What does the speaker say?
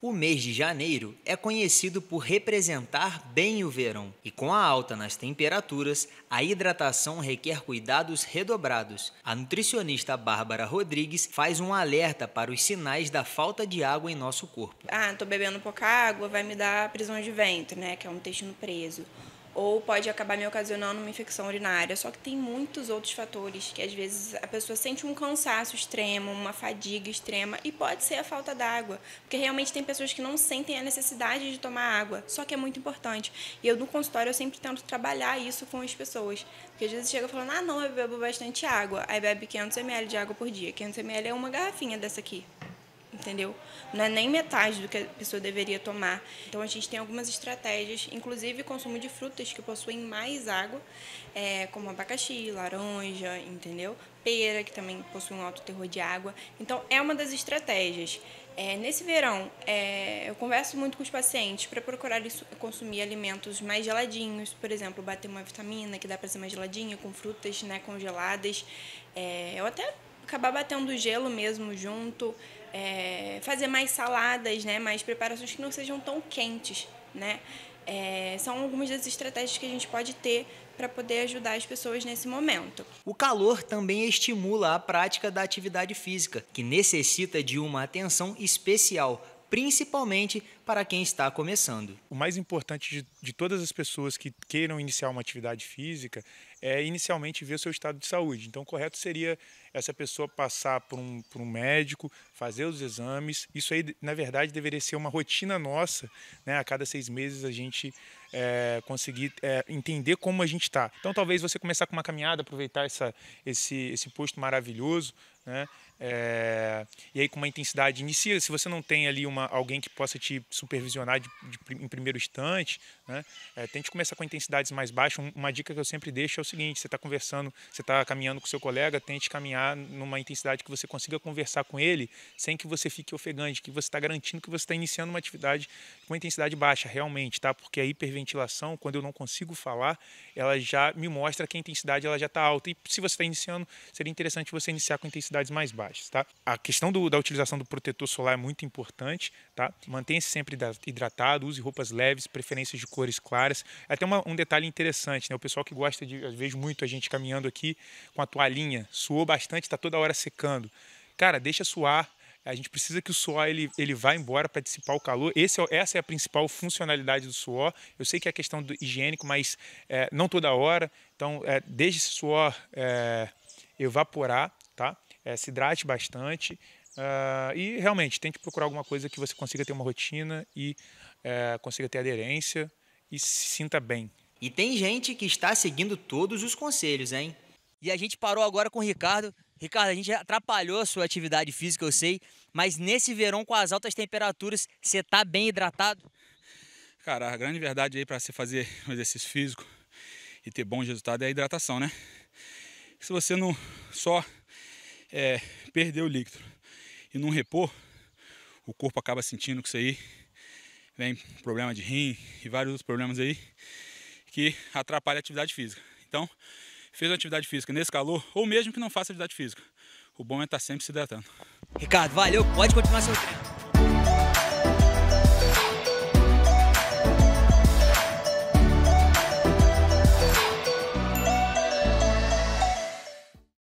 O mês de janeiro é conhecido por representar bem o verão, e com a alta nas temperaturas, a hidratação requer cuidados redobrados. A nutricionista Bárbara Rodrigues faz um alerta para os sinais da falta de água em nosso corpo. Ah, tô bebendo pouca água, vai me dar prisão de ventre, né, que é um intestino preso ou pode acabar me ocasionando uma infecção urinária. Só que tem muitos outros fatores que às vezes a pessoa sente um cansaço extremo, uma fadiga extrema e pode ser a falta d'água, porque realmente tem pessoas que não sentem a necessidade de tomar água, só que é muito importante. E eu no consultório eu sempre tento trabalhar isso com as pessoas, porque às vezes chega falando: "Ah, não, eu bebo bastante água". Aí bebe 500 ml de água por dia. 500 ml é uma garrafinha dessa aqui entendeu? Não é nem metade do que a pessoa deveria tomar. Então a gente tem algumas estratégias, inclusive consumo de frutas que possuem mais água, é, como abacaxi, laranja, entendeu? Pera, que também possui um alto teor de água. Então é uma das estratégias. É, nesse verão, é, eu converso muito com os pacientes para procurar consumir alimentos mais geladinhos, por exemplo, bater uma vitamina que dá para ser mais geladinha, com frutas né, congeladas. eu é, até acabar batendo gelo mesmo junto é, fazer mais saladas, né? Mais preparações que não sejam tão quentes, né? É, são algumas das estratégias que a gente pode ter para poder ajudar as pessoas nesse momento. O calor também estimula a prática da atividade física, que necessita de uma atenção especial, principalmente para quem está começando. O mais importante de, de, todas as pessoas que queiram iniciar uma atividade física é inicialmente ver o seu estado de saúde. Então, correto seria essa pessoa passar por um, por um médico, fazer os exames. Isso aí, na verdade, deveria ser uma rotina nossa, né? A cada seis meses a gente é, conseguir é, entender como a gente está. Então, talvez você começar com uma caminhada, aproveitar essa, esse, esse posto maravilhoso, né? É, e aí com uma intensidade inicia. Se você não tem ali uma, alguém que possa te supervisionar de, de, em primeiro instante, né? é, tente começar com intensidades mais baixas. Uma dica que eu sempre deixo é o seguinte: você está conversando, você está caminhando com seu colega, tente caminhar numa intensidade que você consiga conversar com ele sem que você fique ofegante, que você está garantindo que você está iniciando uma atividade com uma intensidade baixa, realmente, tá? Porque a hiperventilação, quando eu não consigo falar, ela já me mostra que a intensidade ela já está alta. E se você está iniciando, seria interessante você iniciar com intensidades mais baixas, tá? A questão do, da utilização do protetor solar é muito importante, tá? Mantenha-se sempre hidratado, use roupas leves, preferências de cores claras. É até uma, um detalhe interessante, né? O pessoal que gosta de, às vejo muito a gente caminhando aqui com a toalhinha, suou bastante bastante, está toda hora secando. Cara, deixa suar. A gente precisa que o suor ele, ele vá embora para dissipar o calor. Esse, é essa é a principal funcionalidade do suor. Eu sei que é questão do higiênico, mas é, não toda hora. Então, é, deixe esse suor é, evaporar, tá? se hidrate bastante. Uh, e realmente, tente procurar alguma coisa que você consiga ter uma rotina e consiga ter aderência e se sinta bem. E tem gente que está seguindo todos os conselhos, hein? E a gente parou agora com o Ricardo. Ricardo, a gente atrapalhou a sua atividade física, eu sei, mas nesse verão, com as altas temperaturas, você tá bem hidratado? Cara, a grande verdade aí para você fazer um exercício físico e ter bons resultados é a hidratação, né? Se você não só é, perder o líquido e não repor, o corpo acaba sentindo que isso aí vem problema de rim e vários outros problemas aí que atrapalha a atividade física. Então, fez atividade física nesse calor, ou mesmo que não faça atividade física. O bom é estar tá sempre se hidratando. Ricardo, valeu, pode continuar seu treino.